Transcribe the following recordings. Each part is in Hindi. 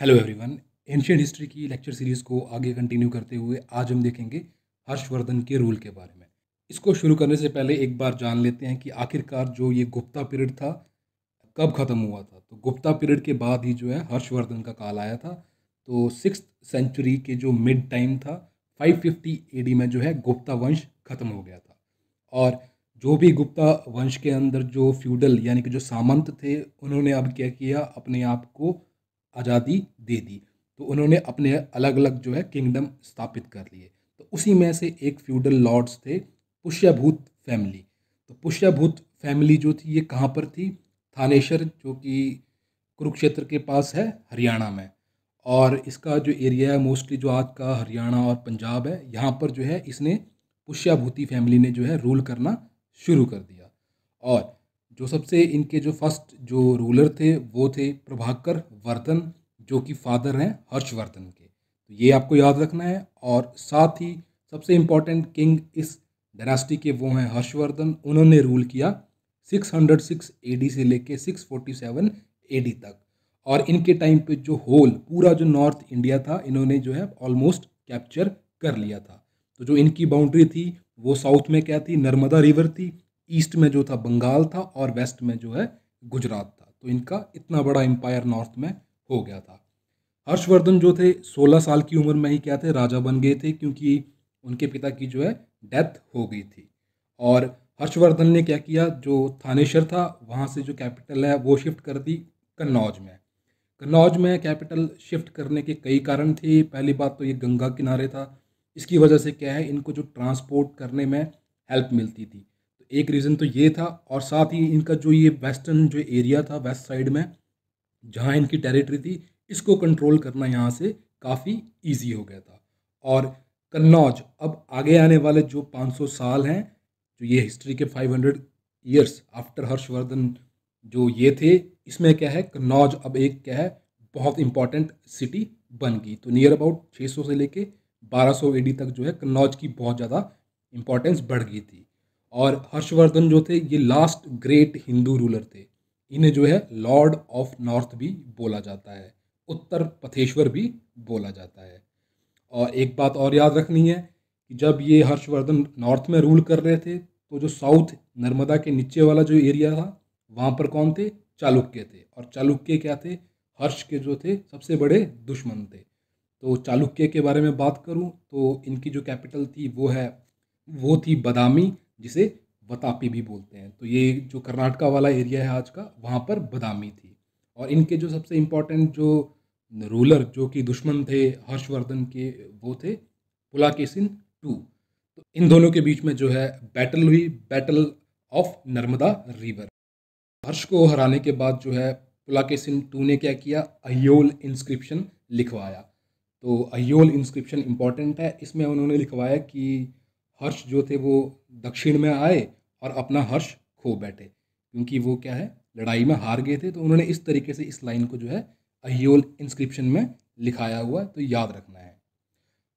हेलो एवरीवन एंशियंट हिस्ट्री की लेक्चर सीरीज़ को आगे कंटिन्यू करते हुए आज हम देखेंगे हर्षवर्धन के रूल के बारे में इसको शुरू करने से पहले एक बार जान लेते हैं कि आखिरकार जो ये गुप्ता पीरियड था कब ख़त्म हुआ था तो गुप्ता पीरियड के बाद ही जो है हर्षवर्धन का काल आया था तो सिक्स सेंचुरी के जो मिड टाइम था फाइव फिफ्टी में जो है गुप्ता वंश ख़त्म हो गया था और जो भी गुप्ता वंश के अंदर जो फ्यूडल यानी कि जो सामंत थे उन्होंने अब क्या किया अपने आप को आज़ादी दे दी तो उन्होंने अपने अलग अलग जो है किंगडम स्थापित कर लिए तो उसी में से एक फ्यूडल लॉर्ड्स थे पुष्यभूत फैमिली तो पुष्यभूत फैमिली जो थी ये कहाँ पर थी थानेश्वर जो कि कुरुक्षेत्र के पास है हरियाणा में और इसका जो एरिया है मोस्टली जो आज का हरियाणा और पंजाब है यहाँ पर जो है इसने पुष्याभूति फैमिली ने जो है रूल करना शुरू कर दिया और जो सबसे इनके जो फर्स्ट जो रूलर थे वो थे प्रभाकर वर्धन जो कि फादर हैं हर्षवर्धन के तो ये आपको याद रखना है और साथ ही सबसे इम्पॉर्टेंट किंग इस डायनास्टी के वो हैं हर्षवर्धन उन्होंने रूल किया 606 एडी से लेके 647 एडी तक और इनके टाइम पे जो होल पूरा जो नॉर्थ इंडिया था इन्होंने जो है ऑलमोस्ट कैप्चर कर लिया था तो जो इनकी बाउंड्री थी वो साउथ में क्या थी नर्मदा रिवर थी ईस्ट में जो था बंगाल था और वेस्ट में जो है गुजरात था तो इनका इतना बड़ा एम्पायर नॉर्थ में हो गया था हर्षवर्धन जो थे 16 साल की उम्र में ही क्या थे राजा बन गए थे क्योंकि उनके पिता की जो है डेथ हो गई थी और हर्षवर्धन ने क्या किया जो थानेश्वर था वहाँ से जो कैपिटल है वो शिफ्ट कर दी कन्नौज में कन्नौज में कैपिटल शिफ्ट करने के कई कारण थे पहली बात तो ये गंगा किनारे था इसकी वजह से क्या है इनको जो ट्रांसपोर्ट करने में हेल्प मिलती थी एक रीज़न तो ये था और साथ ही इनका जो ये वेस्टर्न जो एरिया था वेस्ट साइड में जहाँ इनकी टेरिटरी थी इसको कंट्रोल करना यहाँ से काफ़ी ईजी हो गया था और कन्नौज अब आगे आने वाले जो 500 साल हैं जो ये हिस्ट्री के 500 ईयर्स आफ्टर हर्षवर्धन जो ये थे इसमें क्या है कन्नौज अब एक क्या है बहुत इंपॉर्टेंट सिटी बन गई तो नियर अबाउट 600 से लेके 1200 एडी तक जो है कन्नौज की बहुत ज़्यादा इंपॉर्टेंस बढ़ गई थी और हर्षवर्धन जो थे ये लास्ट ग्रेट हिंदू रूलर थे इन्हें जो है लॉर्ड ऑफ नॉर्थ भी बोला जाता है उत्तर पथेश्वर भी बोला जाता है और एक बात और याद रखनी है कि जब ये हर्षवर्धन नॉर्थ में रूल कर रहे थे तो जो साउथ नर्मदा के नीचे वाला जो एरिया था वहाँ पर कौन थे चालुक्य थे और चालुक्य क्या थे हर्ष के जो थे सबसे बड़े दुश्मन थे तो चालुक्य के बारे में बात करूँ तो इनकी जो कैपिटल थी वो है वो थी बदामी जिसे वतापी भी बोलते हैं तो ये जो कर्नाटका वाला एरिया है आज का वहाँ पर बदामी थी और इनके जो सबसे इम्पोर्टेंट जो रूलर जो कि दुश्मन थे हर्षवर्धन के वो थे पुलाकेसिन टू तो इन दोनों के बीच में जो है बैटल हुई battle of Narmada river Harsha को हराने के बाद जो है पुलाकेसिन टू ने क्या किया अयोल इंस्क्रिप्शन लिखवाया तो अयोल इंस्क्रिप्शन इम्पॉर्टेंट है इसमें उन्होंने लिखवाया कि हर्ष जो थे वो दक्षिण में आए और अपना हर्ष खो बैठे क्योंकि वो क्या है लड़ाई में हार गए थे तो उन्होंने इस तरीके से इस लाइन को जो है अहियोल इंस्क्रिप्शन में लिखाया हुआ है तो याद रखना है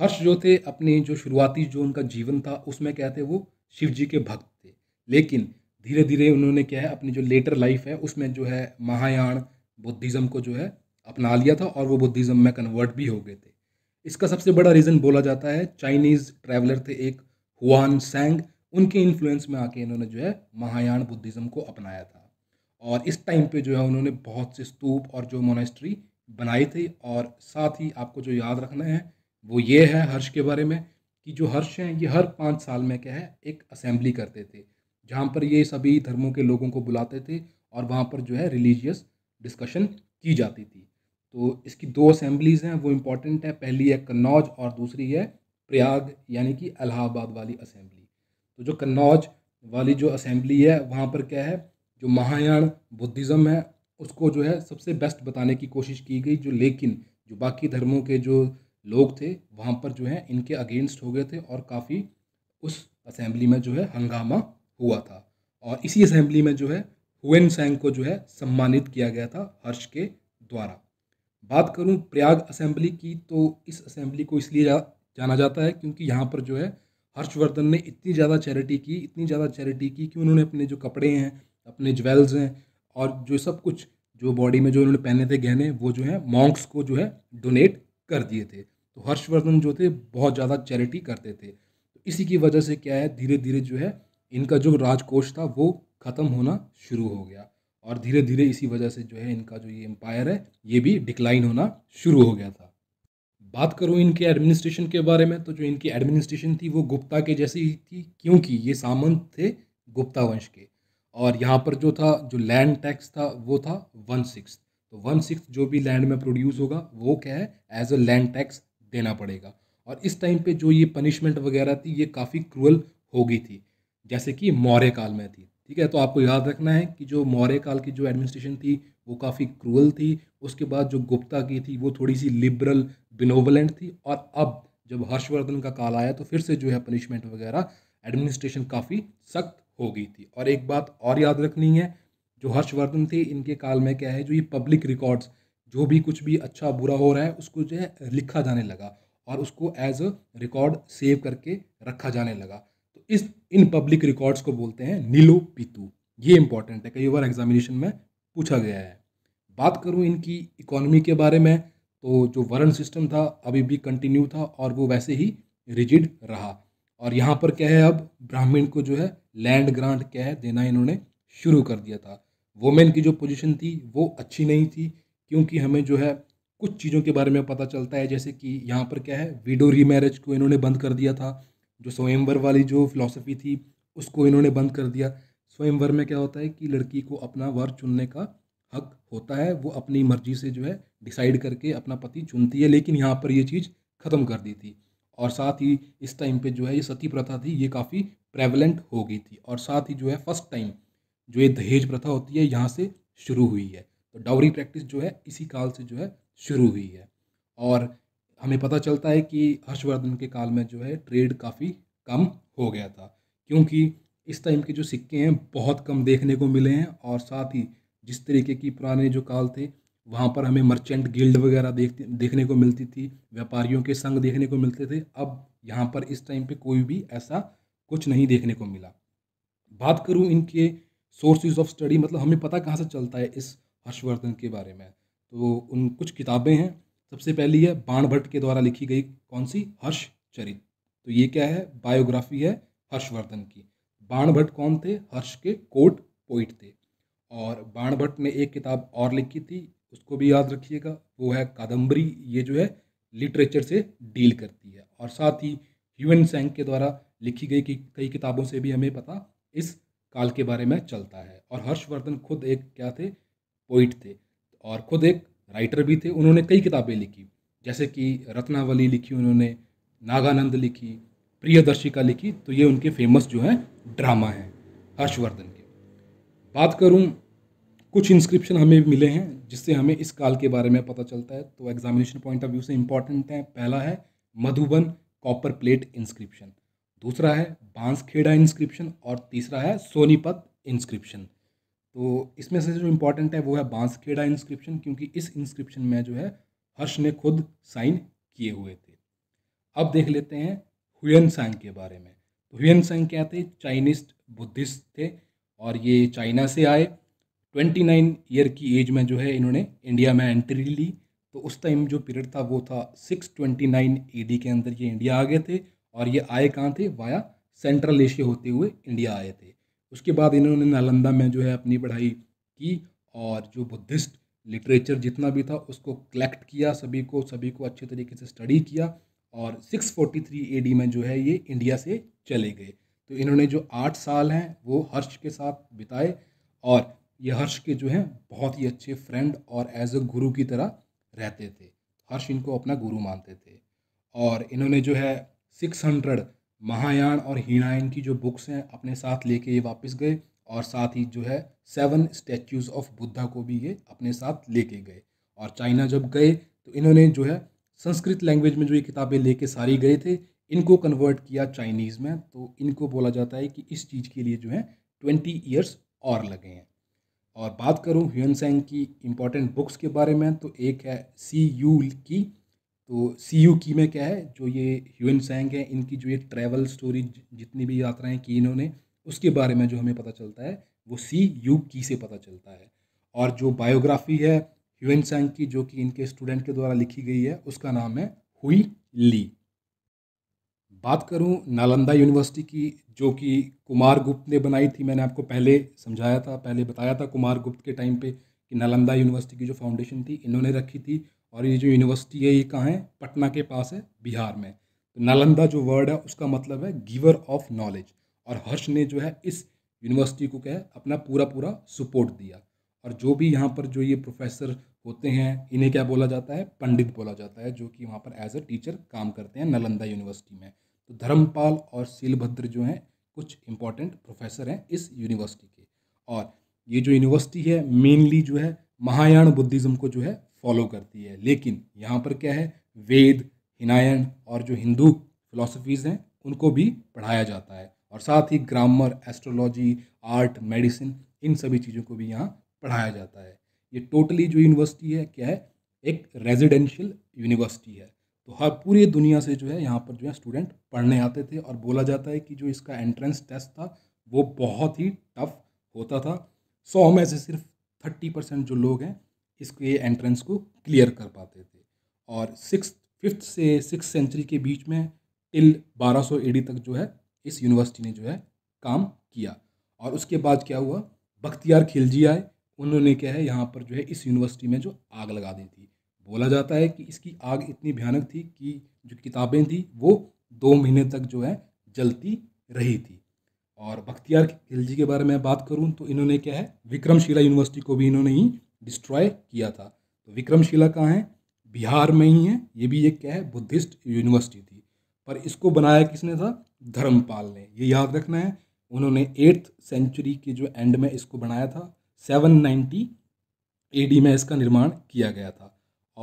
हर्ष जो थे अपने जो शुरुआती जो उनका जीवन था उसमें क्या थे वो शिव जी के भक्त थे लेकिन धीरे धीरे उन्होंने क्या है अपनी जो लेटर लाइफ है उसमें जो है महायान बुद्धिज़्म को जो है अपना लिया था और वो बुद्धिज़्म में कन्वर्ट भी हो गए थे इसका सबसे बड़ा रीज़न बोला जाता है चाइनीज़ ट्रैवलर थे एक हुआन सेंग उनके इन्फ्लुएंस में आके इन्होंने जो है महायान बुद्धिज़्म को अपनाया था और इस टाइम पे जो है उन्होंने बहुत से स्तूप और जो मोनेस्ट्री बनाई थी और साथ ही आपको जो याद रखना है वो ये है हर्ष के बारे में कि जो हर्ष हैं ये हर पाँच साल में क्या है एक असेंबली करते थे जहाँ पर ये सभी धर्मों के लोगों को बुलाते थे और वहाँ पर जो है रिलीजियस डिस्कशन की जाती थी तो इसकी दो असेंबलीज़ हैं वो इम्पॉर्टेंट है पहली है कन्नौज और दूसरी है प्रयाग यानी कि इलाहाबाद वाली असेंबली तो जो कन्नौज वाली जो असेंबली है वहाँ पर क्या है जो महायान बुद्धिज़्म है उसको जो है सबसे बेस्ट बताने की कोशिश की गई जो लेकिन जो बाकी धर्मों के जो लोग थे वहाँ पर जो है इनके अगेंस्ट हो गए थे और काफ़ी उस असेंबली में जो है हंगामा हुआ था और इसी असेंबली में जो है हुएन सैंग को जो है सम्मानित किया गया था हर्ष के द्वारा बात करूं प्रयाग असेंबली की तो इस असेंबली को इसलिए जाना जाता है क्योंकि यहाँ पर जो है हर्षवर्धन ने इतनी ज़्यादा चैरिटी की इतनी ज़्यादा चैरिटी की कि उन्होंने अपने जो कपड़े हैं अपने ज्वेल्स हैं और जो सब कुछ जो बॉडी में जो उन्होंने पहने थे गहने वो जो है मॉन्क्स को जो है डोनेट कर दिए थे तो हर्षवर्धन जो थे बहुत ज़्यादा चैरिटी करते थे तो इसी की वजह से क्या है धीरे धीरे जो है इनका जो राजकोष था वो ख़त्म होना शुरू हो गया और धीरे धीरे इसी वजह से जो है इनका जो ये एम्पायर है ये भी डिक्लाइन होना शुरू हो गया था बात करूँ इनके एडमिनिस्ट्रेशन के बारे में तो जो इनकी एडमिनिस्ट्रेशन थी वो गुप्ता के जैसी ही थी क्योंकि ये सामंत थे गुप्ता वंश के और यहाँ पर जो था जो लैंड टैक्स था वो था वन सिक्स तो वन सिक्स जो भी लैंड में प्रोड्यूस होगा वो क्या है एज अ लैंड टैक्स देना पड़ेगा और इस टाइम पे जो ये पनिशमेंट वगैरह थी ये काफ़ी क्रूअल हो गई थी जैसे कि मौर्य काल में थी ठीक है तो आपको याद रखना है कि जो मौर्य काल की जो एडमिनिस्ट्रेशन थी वो काफ़ी क्रूअल थी उसके बाद जो गुप्ता की थी वो थोड़ी सी लिबरल बिनोवलेंट थी और अब जब हर्षवर्धन का काल आया तो फिर से जो है पनिशमेंट वगैरह एडमिनिस्ट्रेशन काफ़ी सख्त हो गई थी और एक बात और याद रखनी है जो हर्षवर्धन थे इनके काल में क्या है जो ये पब्लिक रिकॉर्ड्स जो भी कुछ भी अच्छा बुरा हो रहा है उसको जो है लिखा जाने लगा और उसको एज अ रिकॉर्ड सेव करके रखा जाने लगा तो इस इन पब्लिक रिकॉर्ड्स को बोलते हैं नीलो पीतू ये इंपॉर्टेंट है कई बार एग्जामिनेशन में पूछा गया है बात करूँ इनकी इकोनॉमी के बारे में तो जो वर्ण सिस्टम था अभी भी कंटिन्यू था और वो वैसे ही रिजिड रहा और यहाँ पर क्या है अब ब्राह्मण को जो है लैंड ग्रांट क्या है देना इन्होंने शुरू कर दिया था वोमेन की जो पोजीशन थी वो अच्छी नहीं थी क्योंकि हमें जो है कुछ चीज़ों के बारे में पता चलता है जैसे कि यहाँ पर क्या है विडो रीमैरिज को इन्होंने बंद कर दिया था जो स्वयंवर वाली जो फिलासफी थी उसको इन्होंने बंद कर दिया स्वयंवर में क्या होता है कि लड़की को अपना वर चुनने का हक होता है वो अपनी मर्जी से जो है डिसाइड करके अपना पति चुनती है लेकिन यहाँ पर ये चीज़ ख़त्म कर दी थी और साथ ही इस टाइम पे जो है ये सती प्रथा थी ये काफ़ी प्रेवलेंट हो गई थी और साथ ही जो है फर्स्ट टाइम जो ये दहेज प्रथा होती है यहाँ से शुरू हुई है तो डाउरी प्रैक्टिस जो है इसी काल से जो है शुरू हुई है और हमें पता चलता है कि हर्षवर्धन के काल में जो है ट्रेड काफ़ी कम हो गया था क्योंकि इस टाइम के जो सिक्के हैं बहुत कम देखने को मिले हैं और साथ ही जिस तरीके की पुराने जो काल थे वहाँ पर हमें मर्चेंट गिल्ड वगैरह देखते देखने को मिलती थी व्यापारियों के संग देखने को मिलते थे अब यहाँ पर इस टाइम पे कोई भी ऐसा कुछ नहीं देखने को मिला बात करूँ इनके सोर्सेज ऑफ स्टडी मतलब हमें पता कहाँ से चलता है इस हर्षवर्धन के बारे में तो उन कुछ किताबें हैं सबसे पहली है बाण भट्ट के द्वारा लिखी गई कौन सी हर्ष चरित तो ये क्या है बायोग्राफी है हर्षवर्धन की बाणभट्ट कौन थे हर्ष के कोट पोइट थे और बाणभट्ट ने एक किताब और लिखी थी उसको भी याद रखिएगा वो है कादम्बरी ये जो है लिटरेचर से डील करती है और साथ ही एन सैंग के द्वारा लिखी गई की कई किताबों से भी हमें पता इस काल के बारे में चलता है और हर्षवर्धन खुद एक क्या थे पोइट थे और खुद एक राइटर भी थे उन्होंने कई किताबें लिखी जैसे कि रत्नावली लिखी उन्होंने नागानंद लिखी प्रियदर्शिका लिखी तो ये उनके फेमस जो है ड्रामा हैं हर्षवर्धन के बात करूँ कुछ इंस्क्रिप्शन हमें मिले हैं जिससे हमें इस काल के बारे में पता चलता है तो एग्जामिनेशन पॉइंट ऑफ व्यू से इम्पॉर्टेंट है पहला है मधुबन कॉपर प्लेट इंस्क्रिप्शन दूसरा है बांसखेड़ा इंस्क्रिप्शन और तीसरा है सोनीपत इंस्क्रिप्शन तो इसमें से जो इम्पोर्टेंट है वो है बांसखेड़ा इंस्क्रिप्शन क्योंकि इस इंस्क्रिप्शन में जो है हर्ष ने खुद साइन किए हुए थे अब देख लेते हैं हुएन सांग के बारे में तो हुएन सांग क्या थे चाइनीज बुद्धिस्ट थे और ये चाइना से आए ट्वेंटी नाइन ईयर की एज में जो है इन्होंने इंडिया में एंट्री ली तो उस टाइम जो पीरियड था वो था six twenty nine A D के अंदर ये इंडिया आ गए थे और ये आए कहाँ थे वाया सेंट्रल एशिया होते हुए इंडिया आए थे उसके बाद इन्होंने नालंदा में जो है अपनी पढ़ाई की और जो बुद्धिस्ट लिटरेचर जितना भी था उसको कलेक्ट किया सभी को सभी को अच्छे तरीके से स्टडी किया और 643 एडी में जो है ये इंडिया से चले गए तो इन्होंने जो आठ साल हैं वो हर्ष के साथ बिताए और ये हर्ष के जो हैं बहुत ही अच्छे फ्रेंड और एज अ गुरु की तरह रहते थे हर्ष इनको अपना गुरु मानते थे और इन्होंने जो है 600 महायान और हीणायन की जो बुक्स हैं अपने साथ लेके ये वापस गए और साथ ही जो है सेवन स्टैचूज़ ऑफ बुद्धा को भी ये अपने साथ लेके गए और चाइना जब गए तो इन्होंने जो है संस्कृत लैंग्वेज में जो ये किताबें लेके सारी गए थे इनको कन्वर्ट किया चाइनीज़ में तो इनको बोला जाता है कि इस चीज़ के लिए जो है ट्वेंटी ईयर्स और लगे हैं और बात करूँ ह्यून सेंग की इम्पॉर्टेंट बुक्स के बारे में तो एक है सी यू की तो सी यू की में क्या है जो ये ह्यून सेंग है इनकी जो ये ट्रैवल स्टोरी जितनी भी यात्राएं की इन्होंने उसके बारे में जो हमें पता चलता है वो सी यू की से पता चलता है और जो बायोग्राफी है ह्यून सैंग की जो कि इनके स्टूडेंट के द्वारा लिखी गई है उसका नाम है हुई ली बात करूं नालंदा यूनिवर्सिटी की जो कि कुमार गुप्त ने बनाई थी मैंने आपको पहले समझाया था पहले बताया था कुमार गुप्त के टाइम पे कि नालंदा यूनिवर्सिटी की जो फाउंडेशन थी इन्होंने रखी थी और ये जो यूनिवर्सिटी है ये कहाँ है पटना के पास है बिहार में तो नालंदा जो वर्ड है उसका मतलब है गिवर ऑफ नॉलेज और हर्ष ने जो है इस यूनिवर्सिटी को क्या है अपना पूरा पूरा सपोर्ट दिया और जो भी यहाँ पर जो ये प्रोफेसर होते हैं इन्हें क्या बोला जाता है पंडित बोला जाता है जो कि वहाँ पर एज अ टीचर काम करते हैं नालंदा यूनिवर्सिटी में तो धर्मपाल और सीलभद्र जो हैं कुछ इंपॉर्टेंट प्रोफेसर हैं इस यूनिवर्सिटी के और ये जो यूनिवर्सिटी है मेनली जो है महायान बुद्धिज़्म को जो है फॉलो करती है लेकिन यहाँ पर क्या है वेद हिनायन और जो हिंदू फिलोसफीज़ हैं उनको भी पढ़ाया जाता है और साथ ही ग्रामर एस्ट्रोलॉजी आर्ट मेडिसिन इन सभी चीज़ों को भी यहाँ पढ़ाया जाता है ये टोटली जो यूनिवर्सिटी है क्या है एक रेजिडेंशियल यूनिवर्सिटी है तो हर पूरी दुनिया से जो है यहाँ पर जो है स्टूडेंट पढ़ने आते थे और बोला जाता है कि जो इसका एंट्रेंस टेस्ट था वो बहुत ही टफ होता था सौ में से सिर्फ थर्टी परसेंट जो लोग हैं इसके एंट्रेंस को क्लियर कर पाते थे और सिक्स फिफ्थ से सिक्स सेंचुरी के बीच में टिल बारह सौ तक जो है इस यूनिवर्सिटी ने जो है काम किया और उसके बाद क्या हुआ बख्तियार खिलजी आए उन्होंने क्या है यहाँ पर जो है इस यूनिवर्सिटी में जो आग लगा दी थी बोला जाता है कि इसकी आग इतनी भयानक थी कि जो किताबें थी वो दो महीने तक जो है जलती रही थी और बख्तियार खिलजी के बारे में बात करूँ तो इन्होंने क्या है विक्रमशिला यूनिवर्सिटी को भी इन्होंने ही डिस्ट्रॉय किया था तो विक्रमशिला कहाँ है बिहार में ही है ये भी एक क्या है बुद्धिस्ट यूनिवर्सिटी थी पर इसको बनाया किसने था धर्मपाल ने ये याद रखना है उन्होंने एट्थ सेंचुरी के जो एंड में इसको बनाया था ए डी में इसका निर्माण किया गया था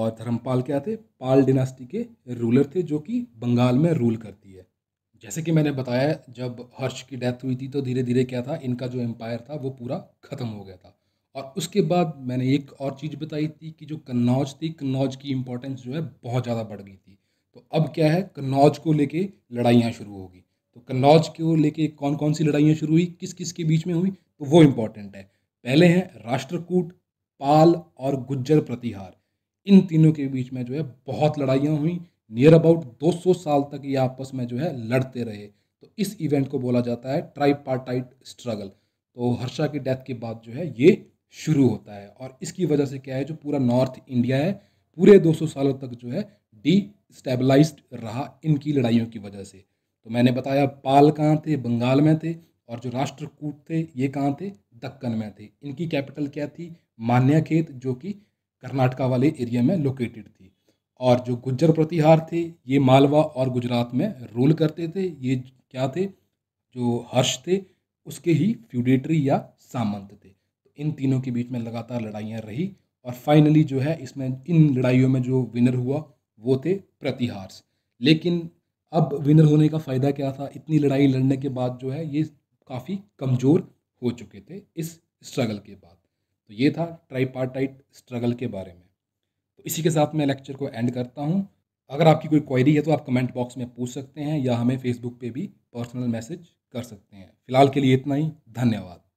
और धर्मपाल क्या थे पाल डिनास्टी के रूलर थे जो कि बंगाल में रूल करती है जैसे कि मैंने बताया जब हर्ष की डेथ हुई थी तो धीरे धीरे क्या था इनका जो एम्पायर था वो पूरा ख़त्म हो गया था और उसके बाद मैंने एक और चीज़ बताई थी कि जो कन्नौज थी कन्नौज की इम्पोर्टेंस जो है बहुत ज़्यादा बढ़ गई थी तो अब क्या है कन्नौज को लेके लड़ाइयाँ शुरू होगी तो कन्नौज को लेके कौन कौन सी लड़ाइयाँ शुरू हुई किस किस के बीच में हुई तो वो इम्पोर्टेंट है पहले हैं राष्ट्रकूट पाल और गुज्जर प्रतिहार इन तीनों के बीच में जो है बहुत लड़ाइयाँ हुई नियर अबाउट 200 साल तक ये आपस में जो है लड़ते रहे तो इस इवेंट को बोला जाता है ट्राइपार्टाइट स्ट्रगल तो हर्षा की डेथ के बाद जो है ये शुरू होता है और इसकी वजह से क्या है जो पूरा नॉर्थ इंडिया है पूरे 200 सालों तक जो है डी स्टेबलाइज रहा इनकी लड़ाइयों की वजह से तो मैंने बताया पाल कहाँ थे बंगाल में थे और जो राष्ट्रकूट थे ये कहाँ थे दक्कन में थे इनकी कैपिटल क्या थी मान्याखेत जो कि कर्नाटका वाले एरिया में लोकेटेड थी और जो गुज्जर प्रतिहार थे ये मालवा और गुजरात में रूल करते थे ये क्या थे जो हर्ष थे उसके ही फ्यूडेटरी या सामंत थे तो इन तीनों के बीच में लगातार लड़ाइयाँ रही और फाइनली जो है इसमें इन लड़ाइयों में जो विनर हुआ वो थे प्रतिहार्स लेकिन अब विनर होने का फ़ायदा क्या था इतनी लड़ाई लड़ने के बाद जो है ये काफ़ी कमज़ोर हो चुके थे इस स्ट्रगल के बाद तो ये था ट्राईपार्टाइट स्ट्रगल के बारे में तो इसी के साथ मैं लेक्चर को एंड करता हूँ अगर आपकी कोई क्वेरी है तो आप कमेंट बॉक्स में पूछ सकते हैं या हमें फेसबुक पे भी पर्सनल मैसेज कर सकते हैं फिलहाल के लिए इतना ही धन्यवाद